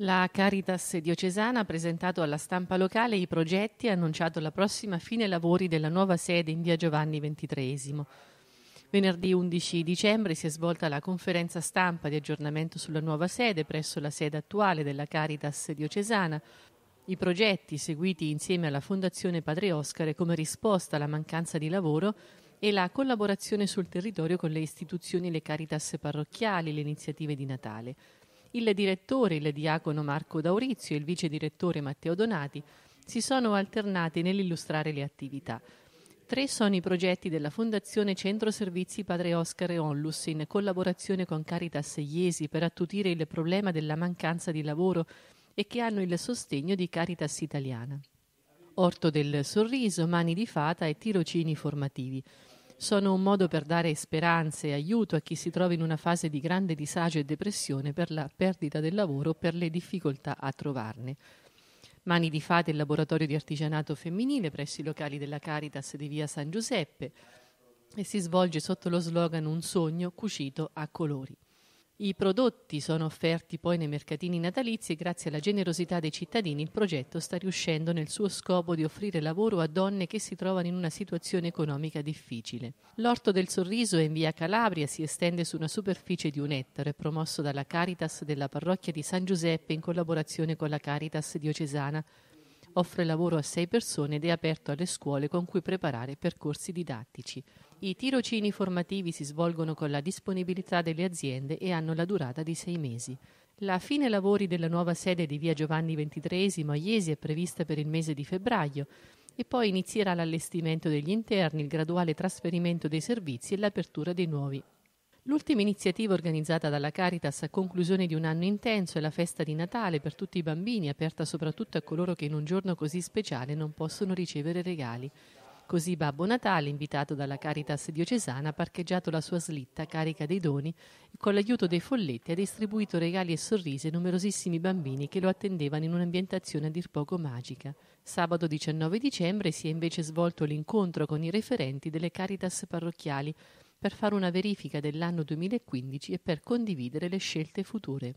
La Caritas diocesana ha presentato alla stampa locale i progetti e annunciato la prossima fine lavori della nuova sede in via Giovanni XXIII. Venerdì 11 dicembre si è svolta la conferenza stampa di aggiornamento sulla nuova sede presso la sede attuale della Caritas diocesana, i progetti seguiti insieme alla Fondazione Padre Oscar come risposta alla mancanza di lavoro e la collaborazione sul territorio con le istituzioni le caritas parrocchiali, le iniziative di Natale. Il direttore, il diacono Marco Daurizio e il vice direttore Matteo Donati si sono alternati nell'illustrare le attività. Tre sono i progetti della Fondazione Centro Servizi Padre Oscar e Onlus in collaborazione con Caritas Iesi per attutire il problema della mancanza di lavoro e che hanno il sostegno di Caritas Italiana. Orto del sorriso, mani di fata e tirocini formativi sono un modo per dare speranze e aiuto a chi si trova in una fase di grande disagio e depressione per la perdita del lavoro o per le difficoltà a trovarne. Mani di Fate è il laboratorio di artigianato femminile presso i locali della Caritas di via San Giuseppe e si svolge sotto lo slogan Un sogno cucito a colori. I prodotti sono offerti poi nei mercatini natalizi e grazie alla generosità dei cittadini il progetto sta riuscendo nel suo scopo di offrire lavoro a donne che si trovano in una situazione economica difficile. L'Orto del Sorriso è in via Calabria si estende su una superficie di un ettaro e promosso dalla Caritas della parrocchia di San Giuseppe in collaborazione con la Caritas diocesana offre lavoro a sei persone ed è aperto alle scuole con cui preparare percorsi didattici. I tirocini formativi si svolgono con la disponibilità delle aziende e hanno la durata di sei mesi. La fine lavori della nuova sede di via Giovanni XXIII a Iesi è prevista per il mese di febbraio e poi inizierà l'allestimento degli interni, il graduale trasferimento dei servizi e l'apertura dei nuovi L'ultima iniziativa organizzata dalla Caritas a conclusione di un anno intenso è la festa di Natale per tutti i bambini, aperta soprattutto a coloro che in un giorno così speciale non possono ricevere regali. Così Babbo Natale, invitato dalla Caritas diocesana, ha parcheggiato la sua slitta carica dei doni e con l'aiuto dei folletti ha distribuito regali e sorrisi ai numerosissimi bambini che lo attendevano in un'ambientazione a dir poco magica. Sabato 19 dicembre si è invece svolto l'incontro con i referenti delle Caritas parrocchiali per fare una verifica dell'anno 2015 e per condividere le scelte future.